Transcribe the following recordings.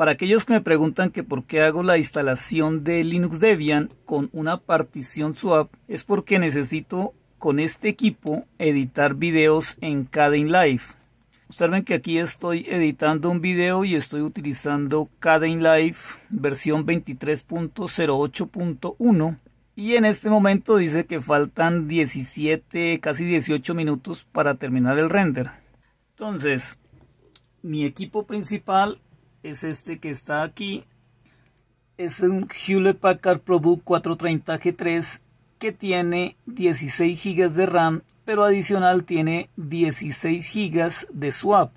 Para aquellos que me preguntan que por qué hago la instalación de Linux Debian con una partición swap, es porque necesito con este equipo editar videos en Kdenlive. Live. Observen que aquí estoy editando un video y estoy utilizando Kdenlive Live versión 23.08.1 y en este momento dice que faltan 17, casi 18 minutos para terminar el render. Entonces, mi equipo principal es este que está aquí. Es un Hewlett Packard ProBook 430 G3 que tiene 16 GB de RAM, pero adicional tiene 16 GB de swap.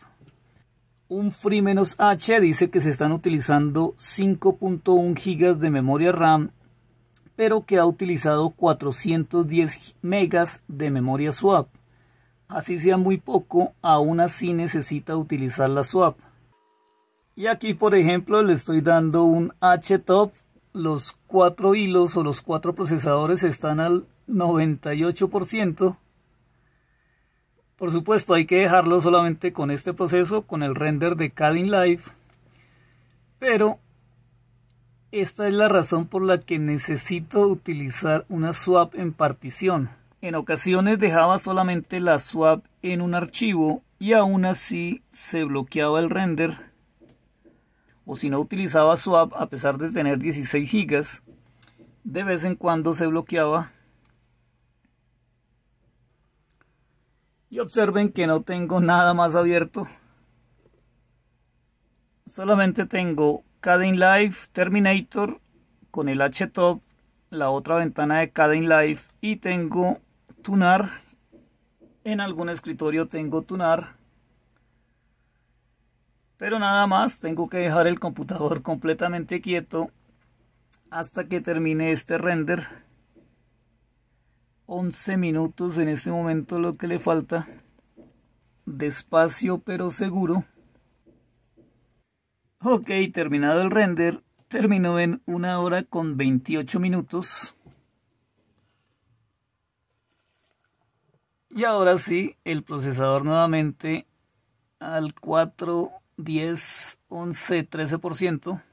Un Free-H dice que se están utilizando 5.1 GB de memoria RAM, pero que ha utilizado 410 MB de memoria swap. Así sea muy poco, aún así necesita utilizar la swap. Y aquí, por ejemplo, le estoy dando un htop. Los cuatro hilos o los cuatro procesadores están al 98%. Por supuesto, hay que dejarlo solamente con este proceso, con el render de Cadin Live. Pero esta es la razón por la que necesito utilizar una swap en partición. En ocasiones dejaba solamente la swap en un archivo y aún así se bloqueaba el render o si no utilizaba swap a pesar de tener 16 gigas de vez en cuando se bloqueaba. Y observen que no tengo nada más abierto. Solamente tengo Caden Live Terminator con el HTOP, la otra ventana de Caden Live y tengo Tunar. En algún escritorio tengo Tunar pero nada más, tengo que dejar el computador completamente quieto hasta que termine este render. 11 minutos en este momento lo que le falta. Despacio pero seguro. Ok, terminado el render, terminó en una hora con 28 minutos. Y ahora sí, el procesador nuevamente al 4 10, 11, 13%.